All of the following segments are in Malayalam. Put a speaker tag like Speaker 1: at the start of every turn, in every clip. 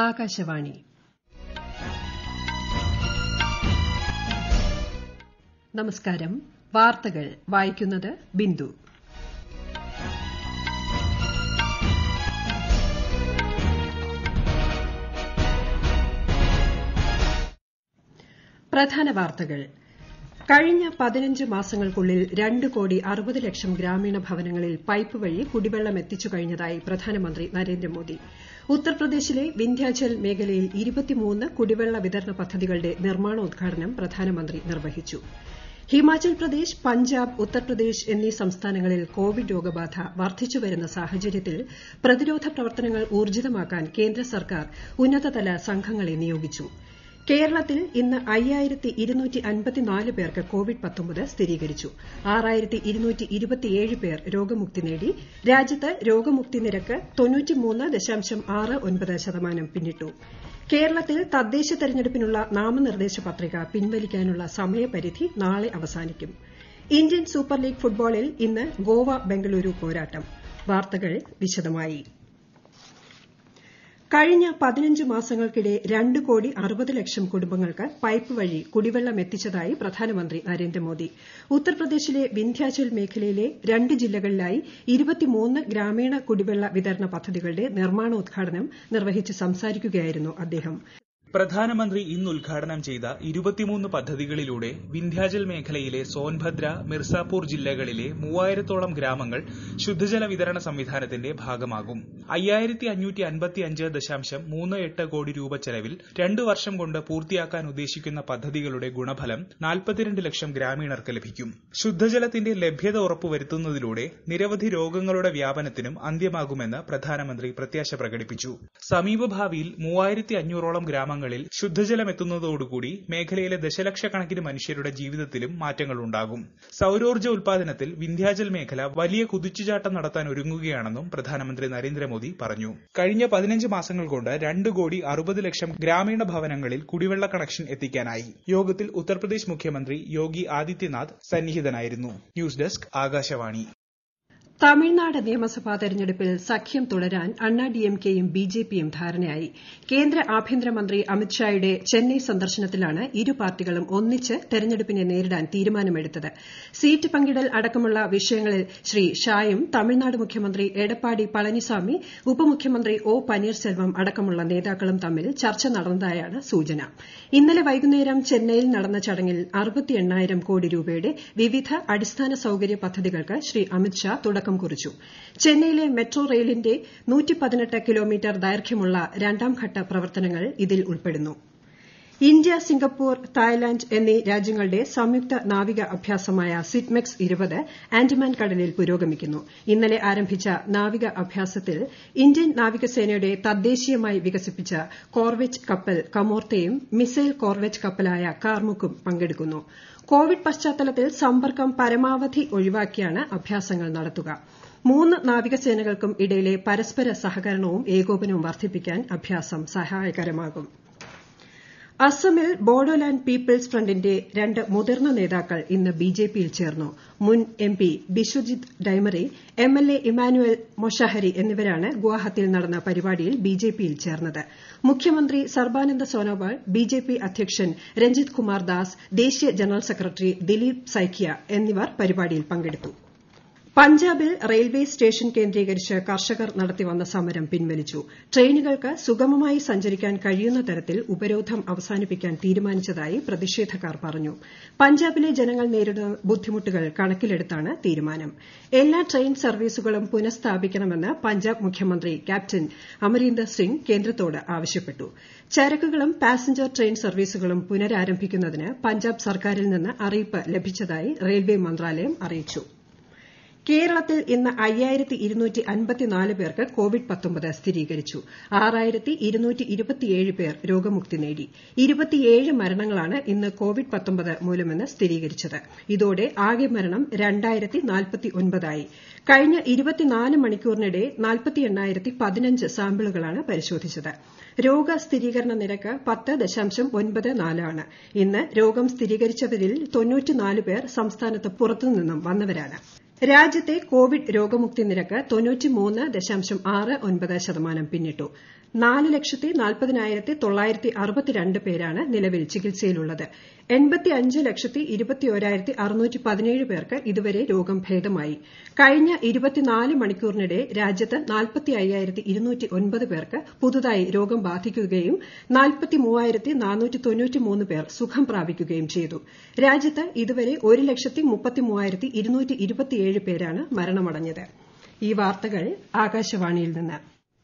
Speaker 1: ആകാശവാണി നമസ്കാരം വാർത്തകൾ വായിക്കുന്നത് ബിന്ദു പ്രധാന വാർത്തകൾ കഴിഞ്ഞ പതിനഞ്ച് മാസങ്ങൾക്കുള്ളിൽ രണ്ട് കോടി അറുപത് ലക്ഷം ഗ്രാമീണ ഭവനങ്ങളിൽ പൈപ്പ് വഴി കുടിവെള്ളം എത്തിച്ചു കഴിഞ്ഞതായി പ്രധാനമന്ത്രി നരേന്ദ്രമോദി ഉത്തർപ്രദേശിലെ വിന്ധ്യാചൽ മേഖലയിൽ ഇരുപത്തിമൂന്ന് കുടിവെള്ള വിതരണ പദ്ധതികളുടെ നിർമ്മാണോദ്ഘാടനം പ്രധാനമന്ത്രി നിർവഹിച്ചു ഹിമാചൽ പ്രദേശ് പഞ്ചാബ് ഉത്തർപ്രദേശ് എന്നീ സംസ്ഥാനങ്ങളിൽ കോവിഡ് രോഗബാധ വർദ്ധിച്ചുവരുന്ന സാഹചര്യത്തിൽ പ്രതിരോധ പ്രവർത്തനങ്ങൾ ഊർജ്ജിതമാക്കാൻ കേന്ദ്ര സർക്കാർ ഉന്നതതല സംഘങ്ങളെ നിയോഗിച്ചു കേരളത്തിൽ ഇന്ന് പേർക്ക് കോവിഡ് സ്ഥിരീകരിച്ചു പേർ രോഗമുക്തി നേടി രാജ്യത്ത് രോഗമുക്തി നിരക്ക് പിന്നിട്ടു കേരളത്തിൽ തദ്ദേശ തെരഞ്ഞെടുപ്പിനുള്ള നാമനിർദ്ദേശ പത്രിക പിൻവലിക്കാനുള്ള സമയപരിധി നാളെ അവസാനിക്കും ഇന്ത്യൻ സൂപ്പർ ലീഗ് ഫുട്ബോളിൽ ഇന്ന് ഗോവ ബംഗളൂരു പോരാട്ടം വാർത്തകൾ വിശദമായി കഴിഞ്ഞ പതിനഞ്ച് മാസങ്ങൾക്കിടെ രണ്ട് കോടി അറുപത് ലക്ഷം കുടുംബങ്ങൾക്ക് പൈപ്പ് വഴി കുടിവെള്ളം എത്തിച്ചതായി പ്രധാനമന്ത്രി നരേന്ദ്രമോദി ഉത്തർപ്രദേശിലെ വിന്ധ്യാചൽ മേഖലയിലെ രണ്ട് ജില്ലകളിലായി ഇരുപത്തിമൂന്ന് ഗ്രാമീണ കുടിവെള്ള വിതരണ പദ്ധതികളുടെ നിർമ്മാണോദ്ഘാടനം നിർവ്വഹിച്ച് സംസാരിക്കുകയായിരുന്നു അദ്ദേഹം
Speaker 2: പ്രധാനമന്ത്രി ഇന്ന് ഉദ്ഘാടനം ചെയ്ത ഇരുപത്തിമൂന്ന് പദ്ധതികളിലൂടെ വിന്ധ്യാചൽ മേഖലയിലെ സോൻഭദ്ര മിർസാപൂർ ജില്ലകളിലെ മൂവായിരത്തോളം ഗ്രാമങ്ങൾ ശുദ്ധജല വിതരണ സംവിധാനത്തിന്റെ ഭാഗമാകും കോടി രൂപ ചെലവിൽ രണ്ട് വർഷം കൊണ്ട് പൂർത്തിയാക്കാൻ ഉദ്ദേശിക്കുന്ന പദ്ധതികളുടെ ഗുണഫലം നാൽപ്പത്തിരണ്ട് ലക്ഷം ഗ്രാമീണർക്ക് ലഭിക്കും ശുദ്ധജലത്തിന്റെ ലഭ്യത ഉറപ്പുവരുത്തുന്നതിലൂടെ നിരവധി രോഗങ്ങളുടെ വ്യാപനത്തിനും അന്ത്യമാകുമെന്ന് പ്രധാനമന്ത്രി പ്രത്യാശ പ്രകടിപ്പിച്ചു സമീപഭാവിയിൽ മൂവായിരത്തി അഞ്ഞൂറോളം ഗ്രാമങ്ങൾ ഗ്രാമങ്ങളിൽ ശുദ്ധജലമെത്തുന്നതോടുകൂടി മേഖലയിലെ ദശലക്ഷക്കണക്കിന് മനുഷ്യരുടെ ജീവിതത്തിലും മാറ്റങ്ങളുണ്ടാകും സൌരോർജ്ജ ഉൽപാദനത്തിൽ വിന്ധ്യാചൽ മേഖല വലിയ കുതിച്ചുചാട്ടം നടത്താൻ ഒരുങ്ങുകയാണെന്നും പ്രധാനമന്ത്രി നരേന്ദ്രമോദി പറഞ്ഞു കഴിഞ്ഞ പതിനഞ്ച് മാസങ്ങൾ കൊണ്ട് രണ്ട് കോടി അറുപത് ലക്ഷം ഗ്രാമീണ ഭവനങ്ങളിൽ കുടിവെള്ള കണക്ഷൻ എത്തിക്കാനായി യോഗത്തിൽ ഉത്തർപ്രദേശ് മുഖ്യമന്ത്രി യോഗി ആദിത്യനാഥ് സന്നിഹിതനായിരുന്നു ന്യൂസ് ഡെസ്ക് ആകാശവാണി
Speaker 1: തമിഴ്നാട് നിയമസഭാ തെരഞ്ഞെടുപ്പിൽ സഖ്യം തുടരാൻ ഡിഎംകെയും ബിജെപിയും ധാരണയായി കേന്ദ്ര ആഭ്യന്തരമന്ത്രി അമിത്ഷായുടെ ചെന്നൈ സന്ദർശനത്തിലാണ് ഇരു പാർട്ടികളും ഒന്നിച്ച് തെരഞ്ഞെടുപ്പിനെ നേരിടാൻ തീരുമാനമെടുത്തത് സീറ്റ് പങ്കിടൽ അടക്കമുള്ള വിഷയങ്ങളിൽ ശ്രീ ഷായും തമിഴ്നാട് മുഖ്യമന്ത്രി എടപ്പാടി പളനിസാമി ഉപമുഖ്യമന്ത്രി ഒ പനീർശെൽവം അടക്കമുള്ള നേതാക്കളും തമ്മിൽ ചർച്ച നടന്നതായാണ് സൂചന ഇന്നലെ വൈകുന്നേരം ചെന്നൈയിൽ നടന്ന ചടങ്ങിൽ കോടി രൂപയുടെ വിവിധ അടിസ്ഥാന സൌകര്യ പദ്ധതികൾക്ക് ശ്രീ അമിത്ഷാ തുടക്കം തുടക്കം കുറിച്ചു ചെന്നൈയിലെ മെട്രോ റെയിലിന്റെ കിലോമീറ്റർ ദൈർഘ്യമുള്ള രണ്ടാംഘട്ട പ്രവർത്തനങ്ങൾ ഇതിൽ ഉൾപ്പെടുന്നു ഇന്ത്യ സിംഗപ്പൂർ തായ്ലന്റ് എന്നീ രാജ്യങ്ങളുടെ സംയുക്ത നാവിക അഭ്യാസമായ ഇരുപത് ആൻഡമാൻ കടലിൽ പുരോഗമിക്കുന്നു ഇന്നലെ ആരംഭിച്ച നാവിക അഭ്യാസത്തിൽ ഇന്ത്യൻ നാവികസേനയുടെ തദ്ദേശീയമായി വികസിപ്പിച്ച കോർവെറ്റ് കപ്പൽ കമോർത്തയും മിസൈൽ കോർവെറ്റ് കപ്പലായ കാർമുക്കും പങ്കെടുക്കുന്നു കോവിഡ് പശ്ചാത്തലത്തിൽ സമ്പർക്കം പരമാവധി ഒഴിവാക്കിയാണ് അഭ്യാസങ്ങൾ നടത്തുക മൂന്ന് നാവികസേനകൾക്കും ഇടയിലെ പരസ്പര സഹകരണവും ഏകോപനവും വർദ്ധിപ്പിക്കാൻ അഭ്യാസം സഹായകരമാകും അസമിൽ ബോഡോലാന്റ് പീപ്പിൾസ് ഫ്രണ്ടിന്റെ രണ്ട് മുതിർന്ന നേതാക്കൾ ഇന്ന് ബിജെപിയിൽ ചേർന്നു മുൻ MP Biswajit Daimary MLA Emmanuel Mushahary എന്നിവരാണ് ഗുവാഹത്തിയിൽ നടന്ന പരിപാടിയിൽ ബിജെപിയിൽ ചേർന്നത് മുഖ്യമന്ത്രി സർബാനന്ദ സോനോവാൾ ബിജെപി അധ്യക്ഷൻ രഞ്ജിത് കുമാർ ദാസ് ദേശീയ ജനറൽ സെക്രട്ടറി ദിലീപ് സൈക്കിയ എന്നിവർ പരിപാടിയിൽ പങ്കെടുത്തു പഞ്ചാബിൽ റെയിൽവേ സ്റ്റേഷൻ കേന്ദ്രീകരിച്ച് കർഷകർ നടത്തിവന്ന സമരം പിൻവലിച്ചു ട്രെയിനുകൾക്ക് സുഗമമായി സഞ്ചരിക്കാൻ കഴിയുന്ന തരത്തിൽ ഉപരോധം അവസാനിപ്പിക്കാൻ തീരുമാനിച്ചതായി പ്രതിഷേധക്കാർ പറഞ്ഞു പഞ്ചാബിലെ ജനങ്ങൾ നേരിടുന്ന ബുദ്ധിമുട്ടുകൾ കണക്കിലെടുത്താണ് തീരുമാനം എല്ലാ ട്രെയിൻ സർവീസുകളും പുനഃസ്ഥാപിക്കണമെന്ന് പഞ്ചാബ് മുഖ്യമന്ത്രി ക്യാപ്റ്റൻ അമരീന്ദർ സിംഗ് കേന്ദ്രത്തോട് ആവശ്യപ്പെട്ടു ചരക്കുകളും പാസഞ്ചർ ട്രെയിൻ സർവീസുകളും പുനരാരംഭിക്കുന്നതിന് പഞ്ചാബ് സർക്കാരിൽ നിന്ന് അറിയിപ്പ് ലഭിച്ചതായി റെയിൽവേ മന്ത്രാലയം അറിയിച്ചു കേരളത്തിൽ ഇന്ന് പേർക്ക് കോവിഡ് സ്ഥിരീകരിച്ചു പേർ രോഗമുക്തി നേടി മരണങ്ങളാണ് ഇന്ന് കോവിഡ് മൂലമെന്ന് സ്ഥിരീകരിച്ചത് ഇതോടെ ആകെ മരണം ആയി കഴിഞ്ഞ മണിക്കൂറിനിടെ സാമ്പിളുകളാണ് പരിശോധിച്ചത് രോഗ സ്ഥിരീകരണ നിരക്ക് ആണ് ഇന്ന് രോഗം സ്ഥിരീകരിച്ചവരിൽ പേർ സംസ്ഥാനത്ത് പുറത്തുനിന്നും വന്നവരാണ് രാജ്യത്തെ കോവിഡ് രോഗമുക്തി നിരക്ക് ശതമാനം പിന്നിട്ടു നാല് ലക്ഷത്തി നാൽപ്പതിനായിരത്തി തൊള്ളായിരത്തി അറുപത്തിരണ്ട് പേരാണ് നിലവിൽ ചികിത്സയിലുള്ളത് എൺപത്തി അഞ്ച് ലക്ഷത്തി ഇരുപത്തിയോരായിരത്തി അറുന്നൂറ്റി പതിനേഴ് പേർക്ക് ഇതുവരെ രോഗം ഭേദമായി കഴിഞ്ഞ ഇരുപത്തിനാല് മണിക്കൂറിനിടെ രാജ്യത്ത് നാൽപ്പത്തി അയ്യായിരത്തി ഇരുന്നൂറ്റി ഒൻപത് പേർക്ക് പുതുതായി രോഗം ബാധിക്കുകയും നാൽപ്പത്തി മൂവായിരത്തി നാനൂറ്റി തൊണ്ണൂറ്റി മൂന്ന് പേർ സുഖം പ്രാപിക്കുകയും ചെയ്തു രാജ്യത്ത് ഇതുവരെ ഒരു ലക്ഷത്തി മുപ്പത്തി മൂവായിരത്തി ഇരുന്നൂറ്റി ഇരുപത്തിയേഴ് പേരാണ് മരണമടഞ്ഞത്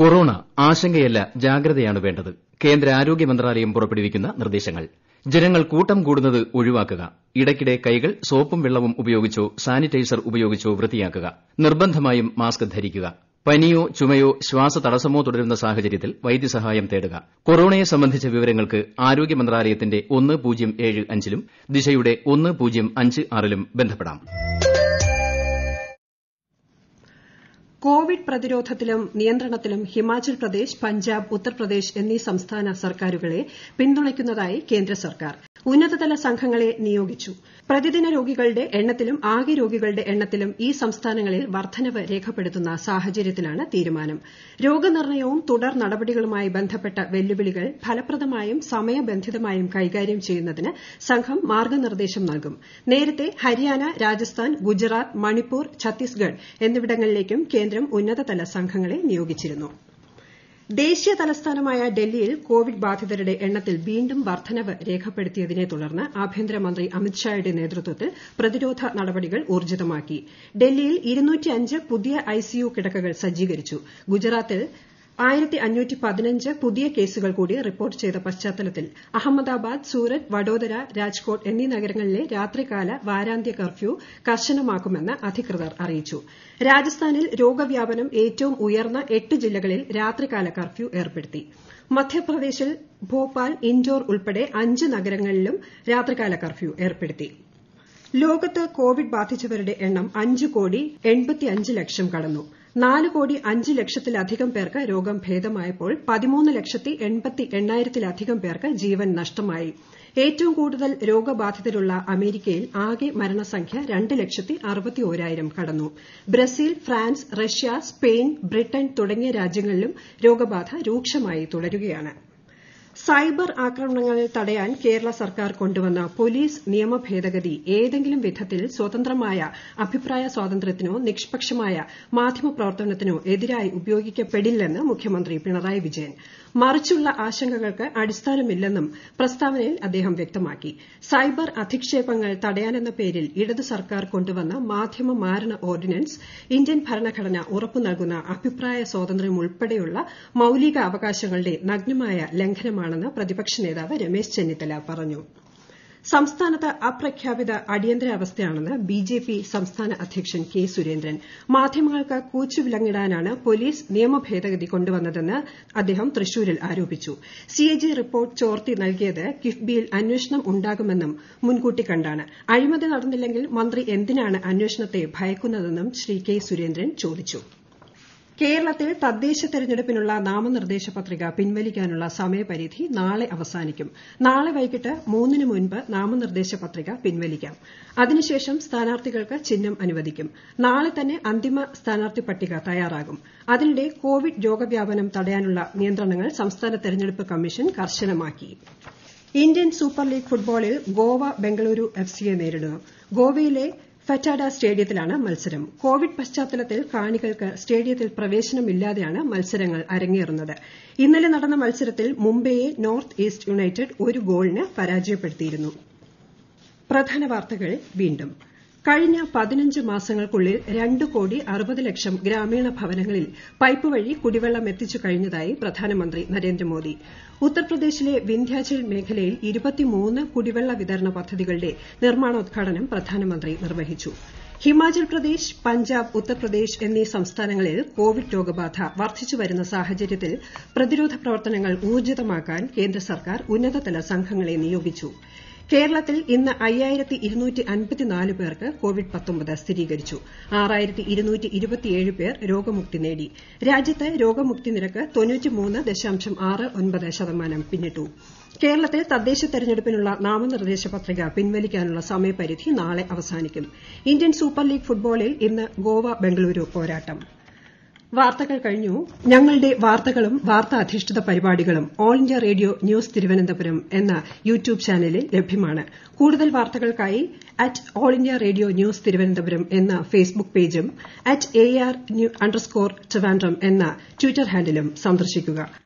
Speaker 2: കൊറോണ ആശങ്കയല്ല ജാഗ്രതയാണ് വേണ്ടത് കേന്ദ്ര ആരോഗ്യ മന്ത്രാലയം പുറപ്പെടുവിക്കുന്ന നിർദ്ദേശങ്ങൾ ജനങ്ങൾ കൂട്ടം കൂടുന്നത് ഒഴിവാക്കുക ഇടയ്ക്കിടെ കൈകൾ സോപ്പും വെള്ളവും ഉപയോഗിച്ചോ സാനിറ്റൈസർ ഉപയോഗിച്ചോ വൃത്തിയാക്കുക നിർബന്ധമായും മാസ്ക് ധരിക്കുക പനിയോ ചുമയോ തടസ്സമോ തുടരുന്ന സാഹചര്യത്തിൽ വൈദ്യസഹായം തേടുക കൊറോണയെ സംബന്ധിച്ച വിവരങ്ങൾക്ക് ആരോഗ്യ മന്ത്രാലയത്തിന്റെ ലും ദിശയുടെ ലും ബന്ധപ്പെടാം
Speaker 1: കോവിഡ് പ്രതിരോധത്തിലും നിയന്ത്രണത്തിലും ഹിമാചൽ പ്രദേശ് പഞ്ചാബ് ഉത്തർപ്രദേശ് എന്നീ സംസ്ഥാന സർക്കാരുകളെ പിന്തുണയ്ക്കുന്നതായി കേന്ദ്ര സർക്കാർ ഉന്നതതല സംഘങ്ങളെ നിയോഗിച്ചു പ്രതിദിന രോഗികളുടെ എണ്ണത്തിലും ആകെ രോഗികളുടെ എണ്ണത്തിലും ഈ സംസ്ഥാനങ്ങളിൽ വർദ്ധനവ് രേഖപ്പെടുത്തുന്ന സാഹചര്യത്തിലാണ് തീരുമാനം രോഗനിർണയവും തുടർ നടപടികളുമായി ബന്ധപ്പെട്ട വെല്ലുവിളികൾ ഫലപ്രദമായും സമയബന്ധിതമായും കൈകാര്യം ചെയ്യുന്നതിന് സംഘം മാർഗ്ഗനിർദ്ദേശം നൽകും നേരത്തെ ഹരിയാന രാജസ്ഥാൻ ഗുജറാത്ത് മണിപ്പൂർ ഛത്തീസ്ഗഡ് എന്നിവിടങ്ങളിലേക്കും കേന്ദ്രം ഉന്നതതല സംഘങ്ങളെ നിയോഗിച്ചിരുന്നു ദേശീയ തലസ്ഥാനമായ ഡൽഹിയിൽ കോവിഡ് ബാധിതരുടെ എണ്ണത്തിൽ വീണ്ടും വർദ്ധനവ് രേഖപ്പെടുത്തിയതിനെ തുടർന്ന് ആഭ്യന്തരമന്ത്രി അമിത്ഷായുടെ നേതൃത്വത്തിൽ പ്രതിരോധ നടപടികൾ ഊർജ്ജിതമാക്കി ഡൽഹിയിൽ പുതിയ ഐസിയു കിടക്കകൾ സജ്ജീകരിച്ചു ഗുജറാത്തിൽ പുതിയ കേസുകൾ കൂടി റിപ്പോർട്ട് ചെയ്ത പശ്ചാത്തലത്തിൽ അഹമ്മദാബാദ് സൂററ്റ് വഡോദര രാജ്കോട്ട് എന്നീ നഗരങ്ങളിലെ രാത്രികാല വാരാന്ത്യ കർഫ്യൂ കർശനമാക്കുമെന്ന് അധികൃതർ അറിയിച്ചു രാജസ്ഥാനിൽ രോഗവ്യാപനം ഏറ്റവും ഉയർന്ന എട്ട് ജില്ലകളിൽ രാത്രികാല കർഫ്യൂ ഏർപ്പെടുത്തി മധ്യപ്രദേശിൽ ഭോപ്പാൽ ഇൻഡോർ ഉൾപ്പെടെ അഞ്ച് നഗരങ്ങളിലും രാത്രികാല കർഫ്യൂ ഏർപ്പെടുത്തി ലോകത്ത് കോവിഡ് ബാധിച്ചവരുടെ എണ്ണം അഞ്ച് കോടി ലക്ഷം കടന്നു നാല് കോടി അഞ്ച് ലക്ഷത്തിലധികം പേർക്ക് രോഗം ഭേദമായപ്പോൾ പതിമൂന്ന് ലക്ഷത്തി എൺപത്തി എണ്ണായിരത്തിലധികം പേർക്ക് ജീവൻ നഷ്ടമായി ഏറ്റവും കൂടുതൽ രോഗബാധിതരുള്ള അമേരിക്കയിൽ ആകെ മരണസംഖ്യ രണ്ട് ലക്ഷത്തി അറുപത്തിയോരായിരം കടന്നു Brazil France Russia Spain Britain തുടങ്ങിയ രാജ്യങ്ങളിലും രോഗബാധ രൂക്ഷമായി തുടരുകയാണ്ട് സൈബർ ആക്രമണങ്ങൾ തടയാൻ കേരള സർക്കാർ കൊണ്ടുവന്ന പോലീസ് നിയമ ഭേദഗതി ഏതെങ്കിലും വിധത്തിൽ സ്വതന്ത്രമായ അഭിപ്രായ സ്വാതന്ത്ര്യത്തിനോ നിഷ്പക്ഷമായ മാധ്യമ പ്രവർത്തനത്തിനോ എതിരായി ഉപയോഗിക്കപ്പെടില്ലെന്ന് മുഖ്യമന്ത്രി പിണറായി വിജയൻ മറിച്ചുള്ള ആശങ്കകൾക്ക് അടിസ്ഥാനമില്ലെന്നും പ്രസ്താവനയിൽ അദ്ദേഹം വ്യക്തമാക്കി സൈബർ അധിക്ഷേപങ്ങൾ തടയാനെന്ന പേരിൽ ഇടതു സർക്കാർ കൊണ്ടുവന്ന മാധ്യമ മാരണ ഓർഡിനൻസ് ഇന്ത്യൻ ഭരണഘടന ഉറപ്പു നൽകുന്ന അഭിപ്രായ മൌലിക അവകാശങ്ങളുടെ നഗ്നമായ ലംഘനമാണ് ആവശ്യമാണെന്ന് പ്രതിപക്ഷ നേതാവ് രമേശ് ചെന്നിത്തല പറഞ്ഞു സംസ്ഥാനത്ത് അപ്രഖ്യാപിത അടിയന്തരാവസ്ഥയാണെന്ന് ബിജെപി സംസ്ഥാന അധ്യക്ഷൻ കെ സുരേന്ദ്രൻ മാധ്യമങ്ങൾക്ക് കൂച്ചുവിലങ്ങിടാനാണ് പോലീസ് നിയമഭേദഗതി കൊണ്ടുവന്നതെന്ന് അദ്ദേഹം തൃശൂരിൽ ആരോപിച്ചു സിഎജി റിപ്പോർട്ട് ചോർത്തി നൽകിയത് കിഫ്ബിയിൽ അന്വേഷണം ഉണ്ടാകുമെന്നും മുൻകൂട്ടി കണ്ടാണ് അഴിമതി നടന്നില്ലെങ്കിൽ മന്ത്രി എന്തിനാണ് അന്വേഷണത്തെ ഭയക്കുന്നതെന്നും ശ്രീ കെ സുരേന്ദ്രൻ ചോദിച്ചു കേരളത്തിൽ തദ്ദേശ തെരഞ്ഞെടുപ്പിനുള്ള നാമനിർദ്ദേശ പത്രിക പിൻവലിക്കാനുള്ള സമയപരിധി നാളെ അവസാനിക്കും നാളെ വൈകിട്ട് മൂന്നിന് മുൻപ് നാമനിർദ്ദേശ പത്രിക പിൻവലിക്കാം അതിനുശേഷം സ്ഥാനാർത്ഥികൾക്ക് ചിഹ്നം അനുവദിക്കും നാളെ തന്നെ അന്തിമ സ്ഥാനാർത്ഥി പട്ടിക തയ്യാറാകും അതിനിടെ കോവിഡ് രോഗവ്യാപനം തടയാനുള്ള നിയന്ത്രണങ്ങൾ സംസ്ഥാന തെരഞ്ഞെടുപ്പ് കമ്മീഷൻ കർശനമാക്കി ഇന്ത്യൻ സൂപ്പർ ലീഗ് ഫുട്ബോളിൽ ഗോവ ബംഗളൂരു എഫ് സിയെ നേരിടും ഗോവയിലെ എ ഫറ്റാഡ സ്റ്റേഡിയത്തിലാണ് മത്സരം കോവിഡ് പശ്ചാത്തലത്തിൽ കാണികൾക്ക് സ്റ്റേഡിയത്തിൽ പ്രവേശനമില്ലാതെയാണ് മത്സരങ്ങൾ അരങ്ങേറുന്നത് ഇന്നലെ നടന്ന മത്സരത്തിൽ മുംബൈയെ നോർത്ത് ഈസ്റ്റ് യുണൈറ്റഡ് ഒരു ഗോളിന് പരാജയപ്പെടുത്തിയിരുന്നു കഴിഞ്ഞ പതിനഞ്ച് മാസങ്ങൾക്കുള്ളിൽ രണ്ട് കോടി അറുപത് ലക്ഷം ഗ്രാമീണ ഭവനങ്ങളിൽ പൈപ്പ് വഴി കുടിവെള്ളം എത്തിച്ചു കഴിഞ്ഞതായി പ്രധാനമന്ത്രി നരേന്ദ്രമോദി ഉത്തർപ്രദേശിലെ വിന്ധ്യാചൽ മേഖലയിൽ ഇരുപത്തിമൂന്ന് കുടിവെള്ള വിതരണ പദ്ധതികളുടെ നിർമ്മാണോദ്ഘാടനം പ്രധാനമന്ത്രി നിർവഹിച്ചു ഹിമാചൽ പ്രദേശ് പഞ്ചാബ് ഉത്തർപ്രദേശ് എന്നീ സംസ്ഥാനങ്ങളിൽ കോവിഡ് രോഗബാധ വർദ്ധിച്ചുവരുന്ന സാഹചര്യത്തിൽ പ്രതിരോധ പ്രവർത്തനങ്ങൾ ഊർജ്ജിതമാക്കാൻ കേന്ദ്ര സർക്കാർ ഉന്നതതല സംഘങ്ങളെ നിയോഗിച്ചു കേരളത്തിൽ ഇന്ന് പേർക്ക് കോവിഡ് സ്ഥിരീകരിച്ചു പേർ രോഗമുക്തി നേടി രാജ്യത്ത് രോഗമുക്തി നിരക്ക് ശതമാനം പിന്നിട്ടു കേരളത്തിൽ തദ്ദേശ തെരഞ്ഞെടുപ്പിനുള്ള നാമനിർദ്ദേശ പത്രിക പിൻവലിക്കാനുള്ള സമയപരിധി നാളെ അവസാനിക്കും ഇന്ത്യൻ സൂപ്പർ ലീഗ് ഫുട്ബോളിൽ ഇന്ന് ഗോവ ബംഗളൂരു പോരാട്ടം കഴിഞ്ഞു ഞങ്ങളുടെ വാർത്തകളും വാർത്താധിഷ്ഠിത പരിപാടികളും All India Radio News Thiruvananthapuram എന്ന യൂട്യൂബ് ചാനലിൽ ലഭ്യമാണ് കൂടുതൽ വാർത്തകൾക്കായി at All India Radio News Thiruvananthapuram എന്ന ഫേസ്ബുക്ക് പേജും at A R underscore Trivandrum എന്ന ട്വിറ്റർ ഹാൻഡിലും സന്ദർശിക്കുക